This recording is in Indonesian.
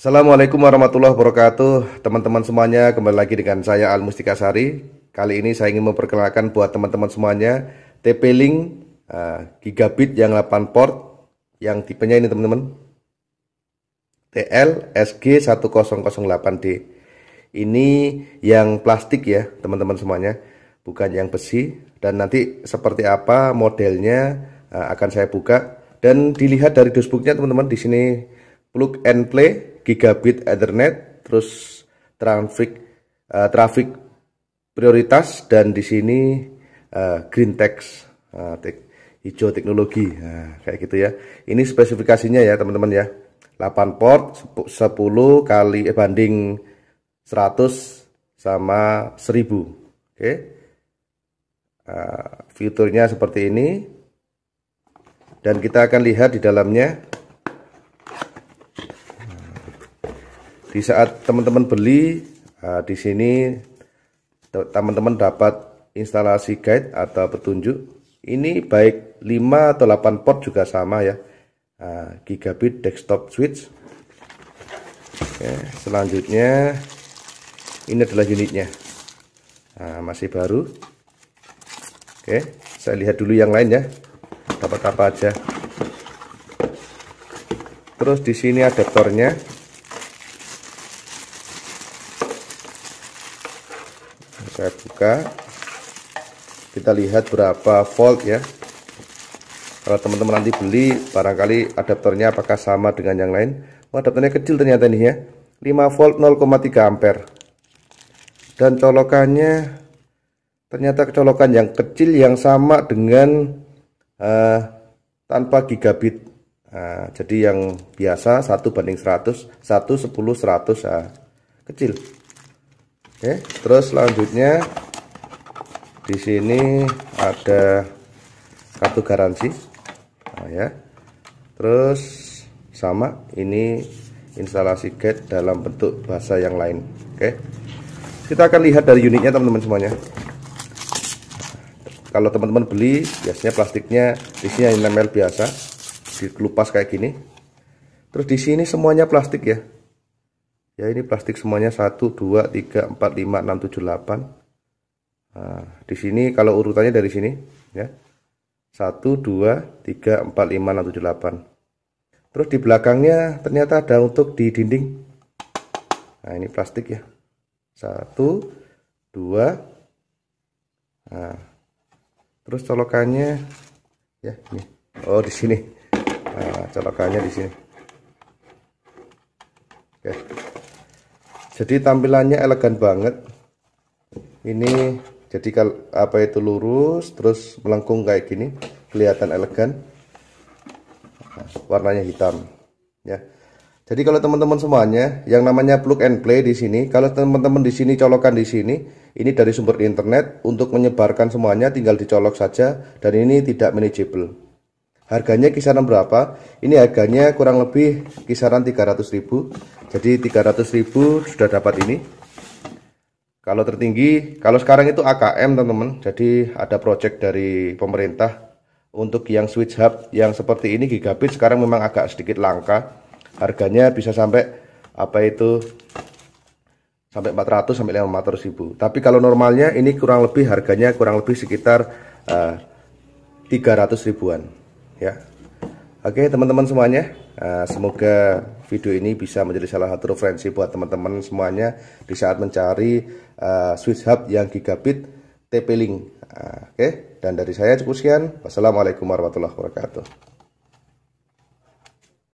Assalamualaikum warahmatullahi wabarakatuh Teman-teman semuanya kembali lagi dengan saya Al Mustika Sari Kali ini saya ingin memperkenalkan buat teman-teman semuanya TP-Link uh, eh, gigabit yang 8 port Yang tipenya ini teman-teman TL SG1008D Ini yang plastik ya teman-teman semuanya Bukan yang besi Dan nanti seperti apa modelnya uh, akan saya buka Dan dilihat dari dosbooknya teman-teman di sini plug and play gigabit Ethernet, terus traffic uh, traffic prioritas dan di sini uh, green text uh, eh, tek, hijau teknologi nah, kayak gitu ya. Ini spesifikasinya ya teman-teman ya. 8 port 10 kali eh, banding 100 sama 1000. Oke. Okay. Uh, fiturnya seperti ini. Dan kita akan lihat di dalamnya di saat teman-teman beli uh, di sini teman-teman dapat instalasi guide atau petunjuk ini baik 5 atau 8 port juga sama ya uh, gigabit desktop switch Oke, selanjutnya ini adalah unitnya nah, masih baru Oke saya lihat dulu yang lain ya dapat apa aja terus di sini adaptornya saya buka kita lihat berapa volt ya kalau teman-teman nanti beli barangkali adaptornya apakah sama dengan yang lain oh, adaptornya kecil ternyata ini ya 5 volt 0,3 ampere dan colokannya ternyata kecolokan yang kecil yang sama dengan uh, tanpa gigabit nah, jadi yang biasa 1 banding 100 1 10 100 uh, kecil Oke, terus selanjutnya di sini ada kartu garansi. Nah, ya. Terus sama ini instalasi gate dalam bentuk bahasa yang lain. Oke. Kita akan lihat dari unitnya teman-teman semuanya. Kalau teman-teman beli biasanya plastiknya isinya enamel biasa dikelupas kayak gini. Terus di sini semuanya plastik ya ya ini plastik semuanya 1 2 3 4 5 6 7 8 nah, di sini kalau urutannya dari sini ya 1 2 3 4 5 6 7 8 terus di belakangnya ternyata ada untuk di dinding nah ini plastik ya 1 2 nah, terus colokannya ya ini oh di sini nah, colokannya di sini oke okay jadi tampilannya elegan banget ini jadi kalau apa itu lurus terus melengkung kayak gini kelihatan elegan warnanya hitam ya jadi kalau teman-teman semuanya yang namanya plug and play di sini, kalau teman-teman di sini colokan di sini, ini dari sumber internet untuk menyebarkan semuanya tinggal dicolok saja dan ini tidak manageable. Harganya kisaran berapa? Ini harganya kurang lebih kisaran 300.000. Jadi 300.000 sudah dapat ini. Kalau tertinggi, kalau sekarang itu AKM teman-teman. Jadi ada project dari pemerintah untuk yang switch hub yang seperti ini gigabit sekarang memang agak sedikit langka. Harganya bisa sampai apa itu sampai 400 sampai 500 ribu. Tapi kalau normalnya ini kurang lebih harganya kurang lebih sekitar uh, eh, 300 ribuan ya Oke teman-teman semuanya ah, semoga video ini bisa menjadi salah satu referensi buat teman-teman semuanya di saat mencari ah, switch hub yang gigabit TP-Link ah, Oke dan dari saya cukup sekian wassalamualaikum warahmatullahi wabarakatuh